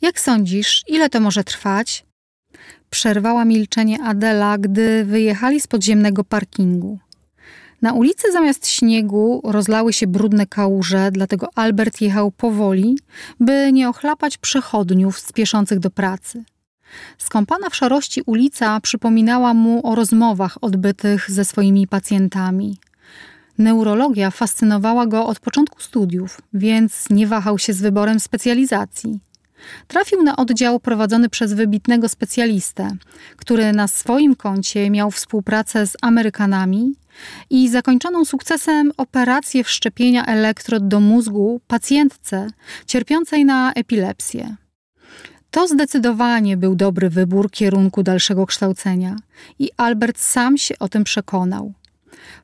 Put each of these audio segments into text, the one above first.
Jak sądzisz, ile to może trwać? Przerwała milczenie Adela, gdy wyjechali z podziemnego parkingu. Na ulicy zamiast śniegu rozlały się brudne kałuże, dlatego Albert jechał powoli, by nie ochlapać przechodniów spieszących do pracy. Skąpana w szarości ulica przypominała mu o rozmowach odbytych ze swoimi pacjentami. Neurologia fascynowała go od początku studiów, więc nie wahał się z wyborem specjalizacji. Trafił na oddział prowadzony przez wybitnego specjalistę, który na swoim koncie miał współpracę z Amerykanami i zakończoną sukcesem operację wszczepienia elektrod do mózgu pacjentce cierpiącej na epilepsję. To zdecydowanie był dobry wybór kierunku dalszego kształcenia i Albert sam się o tym przekonał.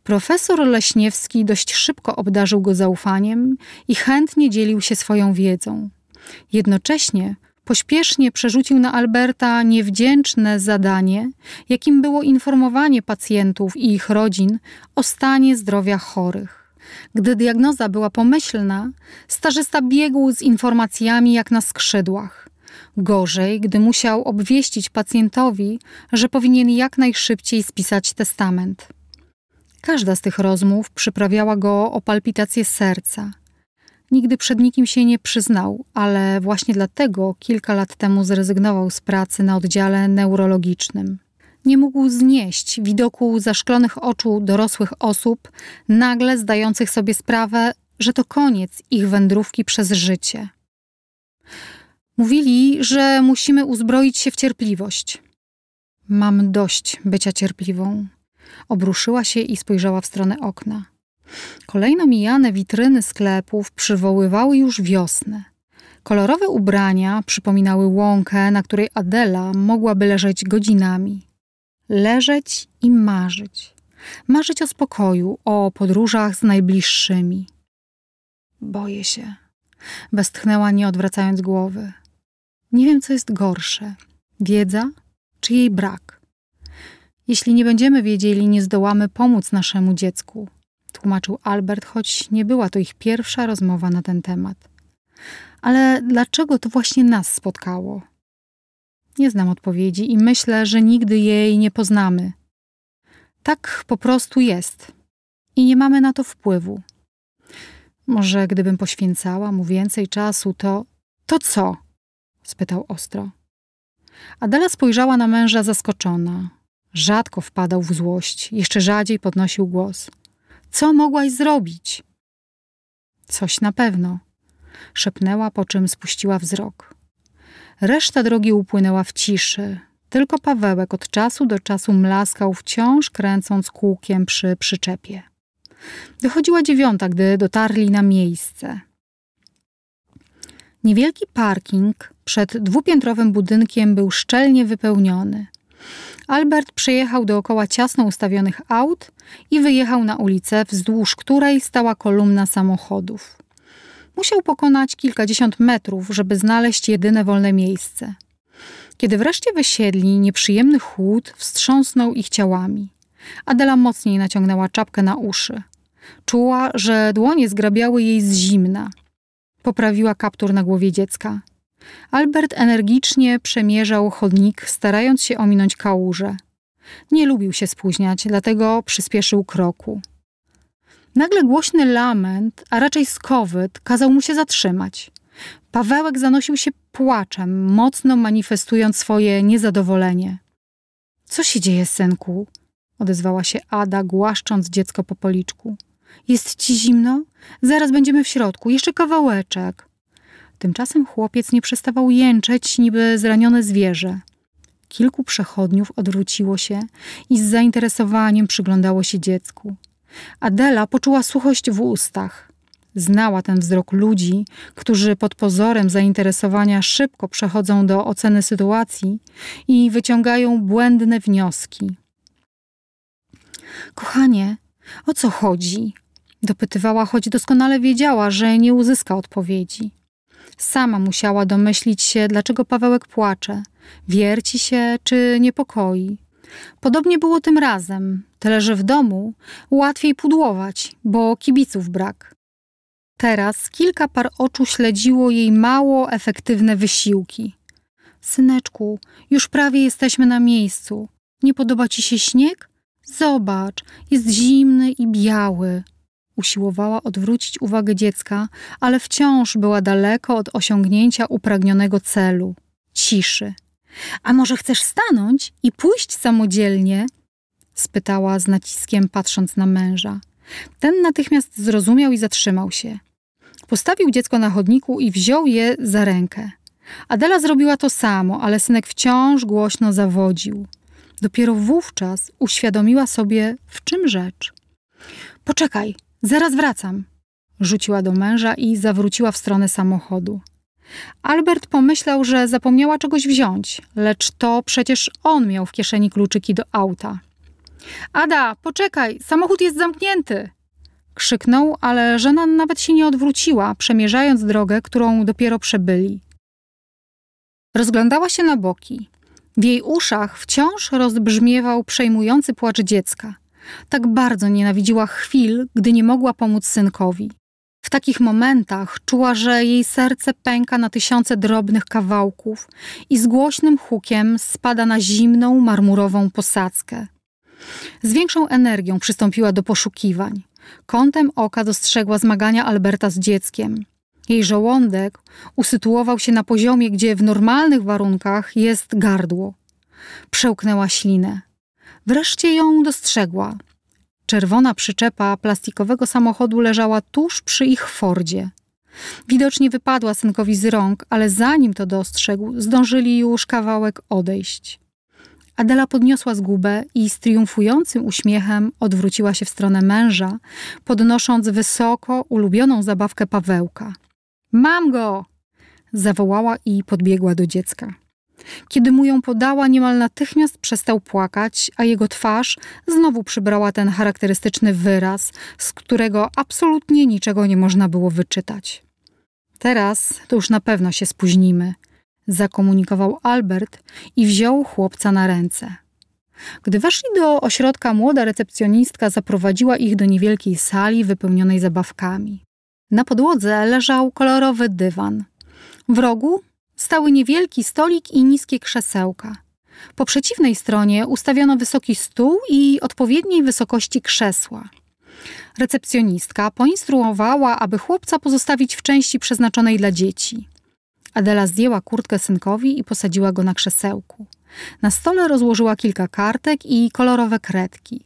Profesor Leśniewski dość szybko obdarzył go zaufaniem i chętnie dzielił się swoją wiedzą. Jednocześnie pośpiesznie przerzucił na Alberta niewdzięczne zadanie, jakim było informowanie pacjentów i ich rodzin o stanie zdrowia chorych. Gdy diagnoza była pomyślna, starzysta biegł z informacjami jak na skrzydłach. Gorzej, gdy musiał obwieścić pacjentowi, że powinien jak najszybciej spisać testament. Każda z tych rozmów przyprawiała go o palpitację serca – Nigdy przed nikim się nie przyznał, ale właśnie dlatego kilka lat temu zrezygnował z pracy na oddziale neurologicznym. Nie mógł znieść widoku zaszklonych oczu dorosłych osób, nagle zdających sobie sprawę, że to koniec ich wędrówki przez życie. Mówili, że musimy uzbroić się w cierpliwość. Mam dość bycia cierpliwą. Obruszyła się i spojrzała w stronę okna. Kolejno mijane witryny sklepów przywoływały już wiosnę. Kolorowe ubrania przypominały łąkę, na której Adela mogłaby leżeć godzinami. Leżeć i marzyć. Marzyć o spokoju, o podróżach z najbliższymi. Boję się. Westchnęła, nie odwracając głowy. Nie wiem, co jest gorsze: wiedza czy jej brak. Jeśli nie będziemy wiedzieli, nie zdołamy pomóc naszemu dziecku tłumaczył Albert, choć nie była to ich pierwsza rozmowa na ten temat. Ale dlaczego to właśnie nas spotkało? Nie znam odpowiedzi i myślę, że nigdy jej nie poznamy. Tak po prostu jest. I nie mamy na to wpływu. Może gdybym poświęcała mu więcej czasu, to. To co? spytał ostro. Adela spojrzała na męża zaskoczona. Rzadko wpadał w złość, jeszcze rzadziej podnosił głos. Co mogłaś zrobić? Coś na pewno, szepnęła, po czym spuściła wzrok. Reszta drogi upłynęła w ciszy. Tylko Pawełek od czasu do czasu mlaskał wciąż, kręcąc kółkiem przy przyczepie. Dochodziła dziewiąta, gdy dotarli na miejsce. Niewielki parking przed dwupiętrowym budynkiem był szczelnie wypełniony. Albert przejechał dookoła ciasno ustawionych aut i wyjechał na ulicę, wzdłuż której stała kolumna samochodów. Musiał pokonać kilkadziesiąt metrów, żeby znaleźć jedyne wolne miejsce. Kiedy wreszcie wysiedli, nieprzyjemny chłód wstrząsnął ich ciałami. Adela mocniej naciągnęła czapkę na uszy. Czuła, że dłonie zgrabiały jej z zimna. Poprawiła kaptur na głowie dziecka. Albert energicznie przemierzał chodnik, starając się ominąć kałużę. Nie lubił się spóźniać, dlatego przyspieszył kroku. Nagle głośny lament, a raczej skowyt, kazał mu się zatrzymać. Pawełek zanosił się płaczem, mocno manifestując swoje niezadowolenie. Co się dzieje, synku? odezwała się Ada, głaszcząc dziecko po policzku. Jest ci zimno? Zaraz będziemy w środku, jeszcze kawałeczek. Tymczasem chłopiec nie przestawał jęczeć niby zranione zwierzę. Kilku przechodniów odwróciło się i z zainteresowaniem przyglądało się dziecku. Adela poczuła suchość w ustach. Znała ten wzrok ludzi, którzy pod pozorem zainteresowania szybko przechodzą do oceny sytuacji i wyciągają błędne wnioski. Kochanie, o co chodzi? Dopytywała, choć doskonale wiedziała, że nie uzyska odpowiedzi. Sama musiała domyślić się, dlaczego Pawełek płacze, wierci się czy niepokoi. Podobnie było tym razem, tyle że w domu łatwiej pudłować, bo kibiców brak. Teraz kilka par oczu śledziło jej mało efektywne wysiłki. Syneczku, już prawie jesteśmy na miejscu. Nie podoba ci się śnieg? Zobacz, jest zimny i biały. Usiłowała odwrócić uwagę dziecka, ale wciąż była daleko od osiągnięcia upragnionego celu ciszy. A może chcesz stanąć i pójść samodzielnie? spytała z naciskiem, patrząc na męża. Ten natychmiast zrozumiał i zatrzymał się. Postawił dziecko na chodniku i wziął je za rękę. Adela zrobiła to samo, ale synek wciąż głośno zawodził. Dopiero wówczas uświadomiła sobie, w czym rzecz. Poczekaj, Zaraz wracam, rzuciła do męża i zawróciła w stronę samochodu. Albert pomyślał, że zapomniała czegoś wziąć, lecz to przecież on miał w kieszeni kluczyki do auta. Ada, poczekaj, samochód jest zamknięty! Krzyknął, ale żona nawet się nie odwróciła, przemierzając drogę, którą dopiero przebyli. Rozglądała się na boki. W jej uszach wciąż rozbrzmiewał przejmujący płacz dziecka. Tak bardzo nienawidziła chwil, gdy nie mogła pomóc synkowi. W takich momentach czuła, że jej serce pęka na tysiące drobnych kawałków i z głośnym hukiem spada na zimną, marmurową posadzkę. Z większą energią przystąpiła do poszukiwań. Kątem oka dostrzegła zmagania Alberta z dzieckiem. Jej żołądek usytuował się na poziomie, gdzie w normalnych warunkach jest gardło. Przełknęła ślinę. Wreszcie ją dostrzegła. Czerwona przyczepa plastikowego samochodu leżała tuż przy ich Fordzie. Widocznie wypadła synkowi z rąk, ale zanim to dostrzegł, zdążyli już kawałek odejść. Adela podniosła zgubę i z triumfującym uśmiechem odwróciła się w stronę męża, podnosząc wysoko ulubioną zabawkę Pawełka. Mam go! zawołała i podbiegła do dziecka. Kiedy mu ją podała, niemal natychmiast przestał płakać, a jego twarz znowu przybrała ten charakterystyczny wyraz, z którego absolutnie niczego nie można było wyczytać. Teraz to już na pewno się spóźnimy, zakomunikował Albert i wziął chłopca na ręce. Gdy weszli do ośrodka, młoda recepcjonistka zaprowadziła ich do niewielkiej sali wypełnionej zabawkami. Na podłodze leżał kolorowy dywan. W rogu stały niewielki stolik i niskie krzesełka. Po przeciwnej stronie ustawiono wysoki stół i odpowiedniej wysokości krzesła. Recepcjonistka poinstruowała, aby chłopca pozostawić w części przeznaczonej dla dzieci. Adela zdjęła kurtkę synkowi i posadziła go na krzesełku. Na stole rozłożyła kilka kartek i kolorowe kredki.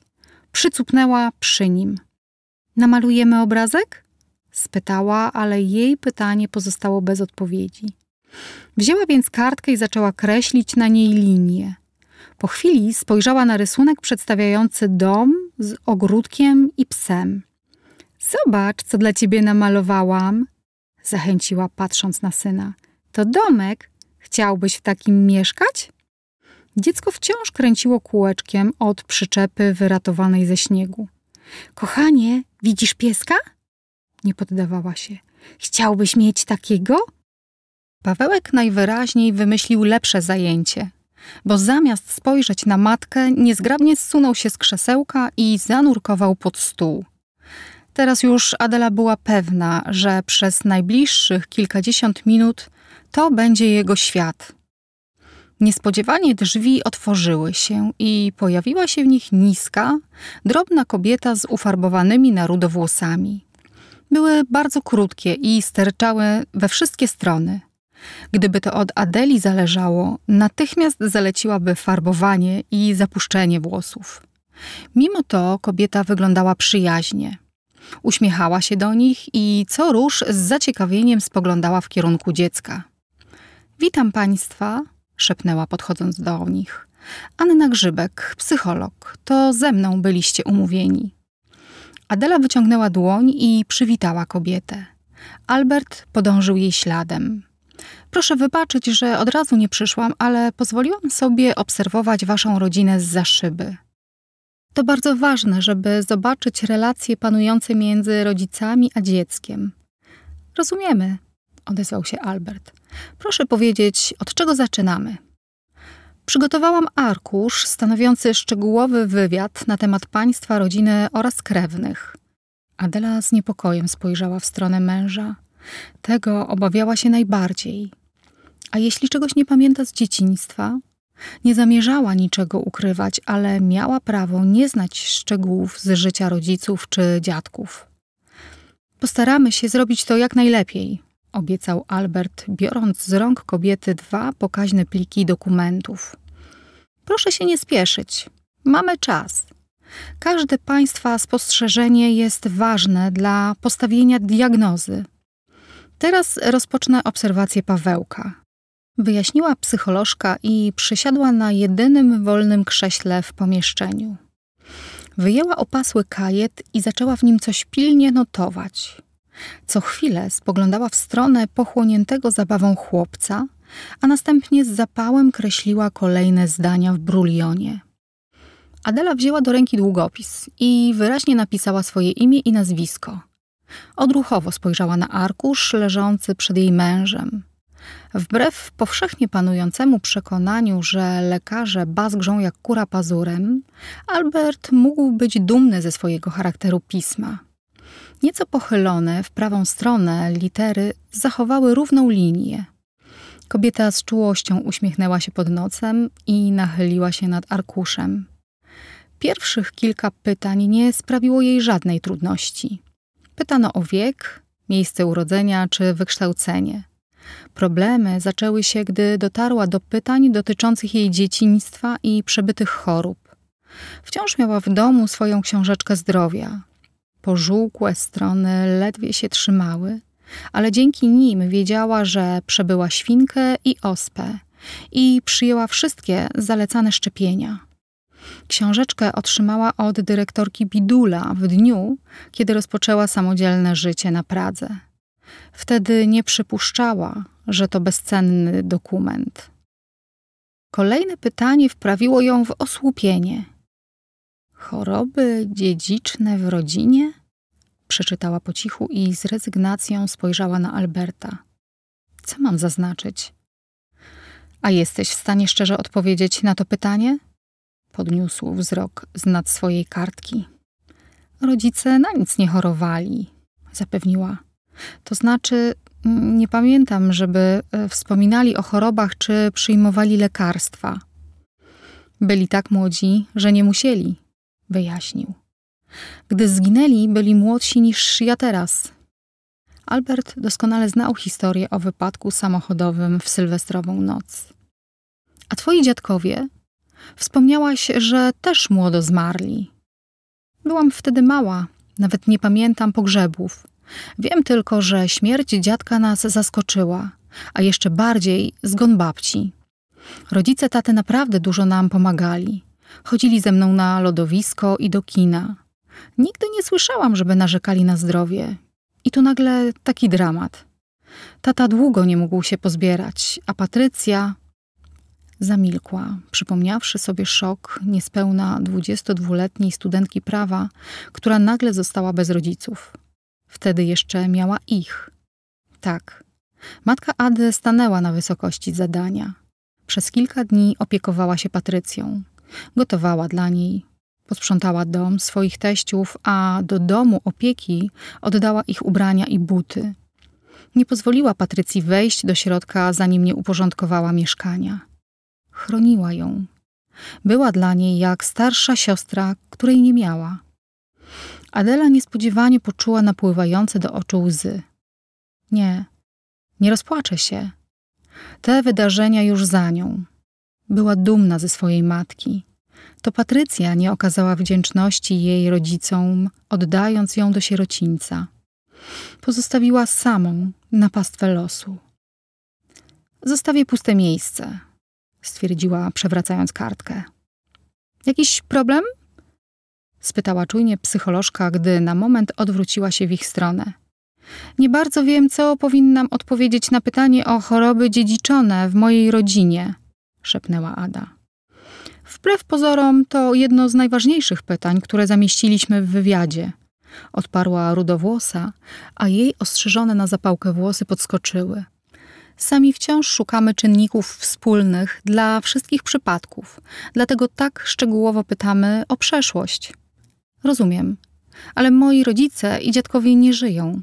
Przycupnęła przy nim. Namalujemy obrazek? spytała, ale jej pytanie pozostało bez odpowiedzi. Wzięła więc kartkę i zaczęła kreślić na niej linie. Po chwili spojrzała na rysunek przedstawiający dom z ogródkiem i psem. Zobacz, co dla ciebie namalowałam, zachęciła, patrząc na syna. To domek. Chciałbyś w takim mieszkać? Dziecko wciąż kręciło kółeczkiem od przyczepy wyratowanej ze śniegu. Kochanie, widzisz pieska? Nie poddawała się. Chciałbyś mieć takiego? Pawełek najwyraźniej wymyślił lepsze zajęcie, bo zamiast spojrzeć na matkę, niezgrabnie zsunął się z krzesełka i zanurkował pod stół. Teraz już Adela była pewna, że przez najbliższych kilkadziesiąt minut to będzie jego świat. Niespodziewanie drzwi otworzyły się i pojawiła się w nich niska, drobna kobieta z ufarbowanymi na Były bardzo krótkie i sterczały we wszystkie strony – Gdyby to od Adeli zależało, natychmiast zaleciłaby farbowanie i zapuszczenie włosów. Mimo to kobieta wyglądała przyjaźnie. Uśmiechała się do nich i co róż z zaciekawieniem spoglądała w kierunku dziecka. Witam państwa, szepnęła podchodząc do nich. Anna Grzybek, psycholog, to ze mną byliście umówieni. Adela wyciągnęła dłoń i przywitała kobietę. Albert podążył jej śladem. Proszę wybaczyć, że od razu nie przyszłam, ale pozwoliłam sobie obserwować waszą rodzinę z za szyby. To bardzo ważne, żeby zobaczyć relacje panujące między rodzicami a dzieckiem. Rozumiemy, odezwał się Albert. Proszę powiedzieć, od czego zaczynamy? Przygotowałam arkusz stanowiący szczegółowy wywiad na temat państwa, rodziny oraz krewnych. Adela z niepokojem spojrzała w stronę męża. Tego obawiała się najbardziej. A jeśli czegoś nie pamięta z dzieciństwa, nie zamierzała niczego ukrywać, ale miała prawo nie znać szczegółów z życia rodziców czy dziadków. Postaramy się zrobić to jak najlepiej, obiecał Albert, biorąc z rąk kobiety dwa pokaźne pliki dokumentów. Proszę się nie spieszyć. Mamy czas. Każde państwa spostrzeżenie jest ważne dla postawienia diagnozy. Teraz rozpocznę obserwację Pawełka wyjaśniła psycholożka i przysiadła na jedynym wolnym krześle w pomieszczeniu. Wyjęła opasły kajet i zaczęła w nim coś pilnie notować. Co chwilę spoglądała w stronę pochłoniętego zabawą chłopca, a następnie z zapałem kreśliła kolejne zdania w brulionie. Adela wzięła do ręki długopis i wyraźnie napisała swoje imię i nazwisko. Odruchowo spojrzała na arkusz leżący przed jej mężem – Wbrew powszechnie panującemu przekonaniu, że lekarze bazgrzą jak kura pazurem, Albert mógł być dumny ze swojego charakteru pisma. Nieco pochylone w prawą stronę litery zachowały równą linię. Kobieta z czułością uśmiechnęła się pod nosem i nachyliła się nad arkuszem. Pierwszych kilka pytań nie sprawiło jej żadnej trudności. Pytano o wiek, miejsce urodzenia czy wykształcenie – Problemy zaczęły się, gdy dotarła do pytań dotyczących jej dzieciństwa i przebytych chorób. Wciąż miała w domu swoją książeczkę zdrowia. Pożółkłe strony ledwie się trzymały, ale dzięki nim wiedziała, że przebyła świnkę i ospę i przyjęła wszystkie zalecane szczepienia. Książeczkę otrzymała od dyrektorki Bidula w dniu, kiedy rozpoczęła samodzielne życie na Pradze. Wtedy nie przypuszczała, że to bezcenny dokument. Kolejne pytanie wprawiło ją w osłupienie. Choroby dziedziczne w rodzinie? Przeczytała po cichu i z rezygnacją spojrzała na Alberta. Co mam zaznaczyć? A jesteś w stanie szczerze odpowiedzieć na to pytanie? Podniósł wzrok z nad swojej kartki. Rodzice na nic nie chorowali, zapewniła. To znaczy, nie pamiętam, żeby e, wspominali o chorobach czy przyjmowali lekarstwa. Byli tak młodzi, że nie musieli, wyjaśnił. Gdy zginęli, byli młodsi niż ja teraz. Albert doskonale znał historię o wypadku samochodowym w sylwestrową noc. A twoi dziadkowie? Wspomniałaś, że też młodo zmarli. Byłam wtedy mała, nawet nie pamiętam pogrzebów. Wiem tylko, że śmierć dziadka nas zaskoczyła, a jeszcze bardziej zgon babci. Rodzice taty naprawdę dużo nam pomagali. Chodzili ze mną na lodowisko i do kina. Nigdy nie słyszałam, żeby narzekali na zdrowie. I tu nagle taki dramat. Tata długo nie mógł się pozbierać, a Patrycja zamilkła, przypomniawszy sobie szok niespełna 22-letniej studentki prawa, która nagle została bez rodziców. Wtedy jeszcze miała ich. Tak. Matka Ady stanęła na wysokości zadania. Przez kilka dni opiekowała się Patrycją. Gotowała dla niej. Posprzątała dom swoich teściów, a do domu opieki oddała ich ubrania i buty. Nie pozwoliła Patrycji wejść do środka, zanim nie uporządkowała mieszkania. Chroniła ją. Była dla niej jak starsza siostra, której nie miała. Adela niespodziewanie poczuła napływające do oczu łzy. Nie, nie rozpłacze się. Te wydarzenia już za nią. Była dumna ze swojej matki. To Patrycja nie okazała wdzięczności jej rodzicom, oddając ją do sierocińca. Pozostawiła samą na pastwę losu. Zostawię puste miejsce, stwierdziła, przewracając kartkę. Jakiś problem? spytała czujnie psycholożka, gdy na moment odwróciła się w ich stronę. Nie bardzo wiem, co powinnam odpowiedzieć na pytanie o choroby dziedziczone w mojej rodzinie, szepnęła Ada. Wbrew pozorom to jedno z najważniejszych pytań, które zamieściliśmy w wywiadzie. Odparła rudowłosa, a jej ostrzyżone na zapałkę włosy podskoczyły. Sami wciąż szukamy czynników wspólnych dla wszystkich przypadków, dlatego tak szczegółowo pytamy o przeszłość. Rozumiem. Ale moi rodzice i dziadkowie nie żyją.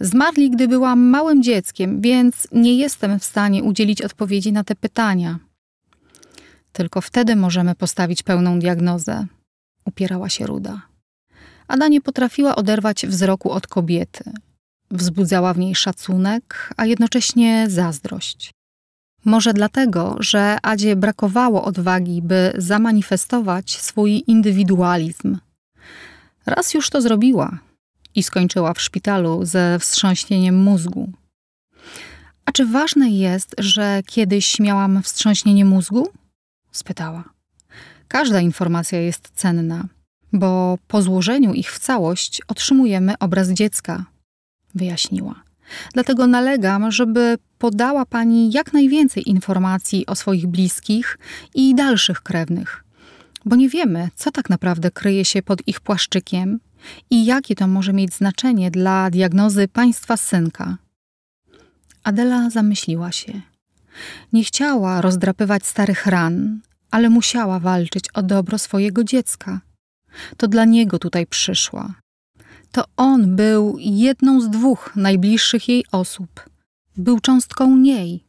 Zmarli, gdy byłam małym dzieckiem, więc nie jestem w stanie udzielić odpowiedzi na te pytania. Tylko wtedy możemy postawić pełną diagnozę, upierała się Ruda. Ada nie potrafiła oderwać wzroku od kobiety. Wzbudzała w niej szacunek, a jednocześnie zazdrość. Może dlatego, że Adzie brakowało odwagi, by zamanifestować swój indywidualizm – Raz już to zrobiła i skończyła w szpitalu ze wstrząśnieniem mózgu. A czy ważne jest, że kiedyś miałam wstrząśnienie mózgu? spytała. Każda informacja jest cenna, bo po złożeniu ich w całość otrzymujemy obraz dziecka, wyjaśniła. Dlatego nalegam, żeby podała pani jak najwięcej informacji o swoich bliskich i dalszych krewnych bo nie wiemy, co tak naprawdę kryje się pod ich płaszczykiem i jakie to może mieć znaczenie dla diagnozy państwa synka. Adela zamyśliła się. Nie chciała rozdrapywać starych ran, ale musiała walczyć o dobro swojego dziecka. To dla niego tutaj przyszła. To on był jedną z dwóch najbliższych jej osób. Był cząstką niej.